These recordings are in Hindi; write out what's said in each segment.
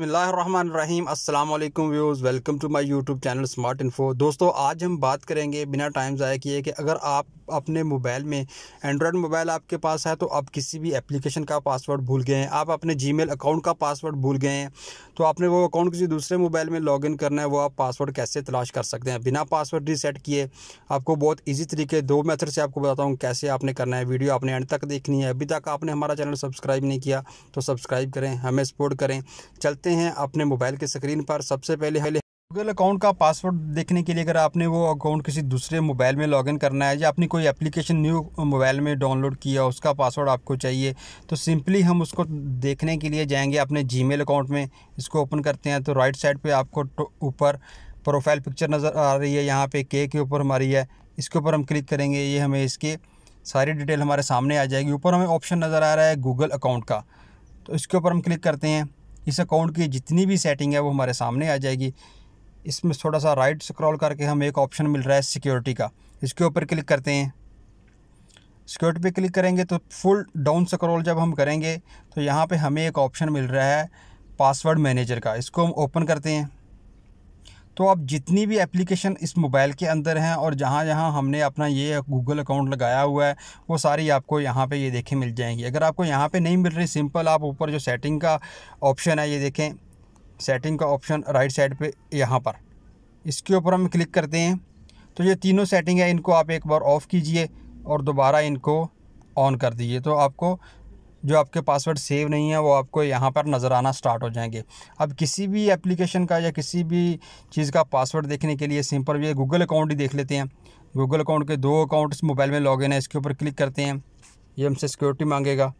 बिसमीम अल्लाम views welcome to my YouTube channel smart info दोस्तों आज हम बात करेंगे बिना टाइम ज़ाया किए कि अगर आप अपने मोबाइल में एंड्रॉयड मोबाइल आपके पास है तो आप किसी भी एप्लीकेशन का पासवर्ड भूल गए हैं आप अपने जीमेल अकाउंट का पासवर्ड भूल गए हैं तो आपने वो अकाउंट किसी दूसरे मोबाइल में इन करना है वो आप पासवर्ड कैसे तलाश कर सकते हैं बिना पासवर्ड रीसेट किए आपको बहुत ईजी तरीके दो मैथड से आपको बताता हूँ कैसे आपने करना है वीडियो आपने एंड तक देखनी है अभी तक आपने हमारा चैनल सब्सक्राइब नहीं किया तो सब्सक्राइब करें हमें सपोर्ट करें चलते देखते हैं अपने मोबाइल के स्क्रीन पर सबसे पहले गूगल अकाउंट का पासवर्ड देखने के लिए अगर आपने वो अकाउंट किसी दूसरे मोबाइल में लॉगिन करना है या आपने कोई एप्लीकेशन न्यू मोबाइल में डाउनलोड किया उसका पासवर्ड आपको चाहिए तो सिंपली हम उसको देखने के लिए जाएंगे अपने जीमेल अकाउंट में इसको ओपन करते हैं तो राइट साइड पे आपको ऊपर प्रोफाइल पिक्चर नज़र आ रही है यहाँ पे के के ऊपर हमारी है इसके ऊपर हम क्लिक करेंगे ये हमें इसके सारी डिटेल हमारे सामने आ जाएगी ऊपर हमें ऑप्शन नज़र आ रहा है गूगल अकाउंट का तो इसके ऊपर हम क्लिक करते हैं इस अकाउंट की जितनी भी सेटिंग है वो हमारे सामने आ जाएगी इसमें थोड़ा सा राइट स्क्रॉल करके हमें एक ऑप्शन मिल रहा है सिक्योरिटी का इसके ऊपर क्लिक करते हैं सिक्योरिटी पे क्लिक करेंगे तो फुल डाउन स्क्रॉल जब हम करेंगे तो यहाँ पे हमें एक ऑप्शन मिल रहा है पासवर्ड मैनेजर का इसको हम ओपन करते हैं तो अब जितनी भी एप्लीकेशन इस मोबाइल के अंदर हैं और जहाँ जहाँ हमने अपना ये गूगल अकाउंट लगाया हुआ है वो सारी आपको यहाँ पे ये देखें मिल जाएंगी अगर आपको यहाँ पे नहीं मिल रही सिंपल आप ऊपर जो सेटिंग का ऑप्शन है ये देखें सेटिंग का ऑप्शन राइट साइड पे यहाँ पर इसके ऊपर हम क्लिक करते हैं तो ये तीनों सेटिंग है इनको आप एक बार ऑफ़ कीजिए और दोबारा इनको ऑन कर दीजिए तो आपको जो आपके पासवर्ड सेव नहीं है वो आपको यहाँ पर नज़र आना स्टार्ट हो जाएंगे अब किसी भी एप्लीकेशन का या किसी भी चीज़ का पासवर्ड देखने के लिए सिंपल ये गूगल अकाउंट ही देख लेते हैं गूगल अकाउंट के दो अकाउंट इस मोबाइल में लॉगिन है इसके ऊपर क्लिक करते हैं ये हमसे सिक्योरिटी मांगेगा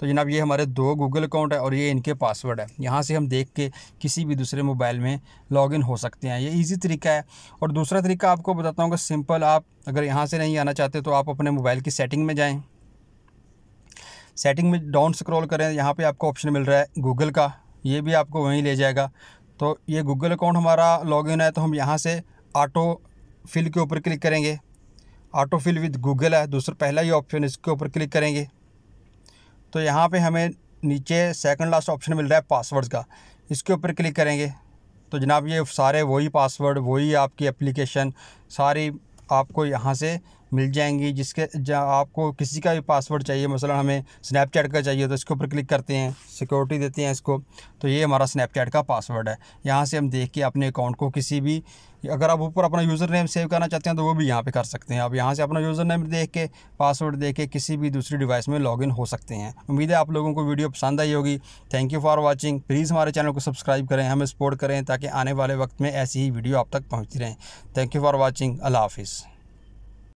तो जनाब ये हमारे दो गूगल अकाउंट है और ये इनके पासवर्ड है यहाँ से हम देख के किसी भी दूसरे मोबाइल में लॉगिन हो सकते हैं ये इजी तरीका है और दूसरा तरीका आपको बताता हूँ कि सिंपल आप अगर यहाँ से नहीं आना चाहते तो आप अपने मोबाइल की सेटिंग में जाएँ सेटिंग में डाउन स्क्रॉल करें यहाँ पे आपको ऑप्शन मिल रहा है गूगल का ये भी आपको वहीं ले जाएगा तो ये गूगल अकाउंट हमारा लॉगिन है तो हम यहाँ से ऑटो फिल के ऊपर क्लिक करेंगे ऑटो फिल विद गूगल है दूसरा पहला ही ऑप्शन इसके ऊपर क्लिक करेंगे तो यहाँ पे हमें नीचे सेकंड लास्ट ऑप्शन मिल रहा है पासवर्ड का इसके ऊपर क्लिक करेंगे तो जनाब ये सारे वही पासवर्ड वही आपकी एप्लीकेशन सारी आपको यहाँ से मिल जाएंगी जिसके जहाँ आपको किसी का भी पासवर्ड चाहिए मसलन हमें स्नैपचैट का चाहिए तो इसके ऊपर क्लिक करते हैं सिक्योरिटी देते हैं इसको तो ये हमारा स्नैपचैट का पासवर्ड है यहाँ से हम देख के अपने अकाउंट को किसी भी अगर आप ऊपर अपना यूज़र नेम सेव करना चाहते हैं तो वो भी यहाँ पे कर सकते हैं आप यहाँ से अपना यूज़र नेम देख के पासवर्ड देख के किसी भी दूसरी डिवाइस में लॉगिन हो सकते हैं उम्मीद है आप लोगों को वीडियो पसंद आई होगी thank you for watching please हमारे चैनल को सब्सक्राइब करें हमें सपोर्ट करें ताकि आने वाले वक्त में ऐसी ही वीडियो आप तक पहुँचती रहें थैंक यू फॉर वॉचिंग अल्लाह हाफिज़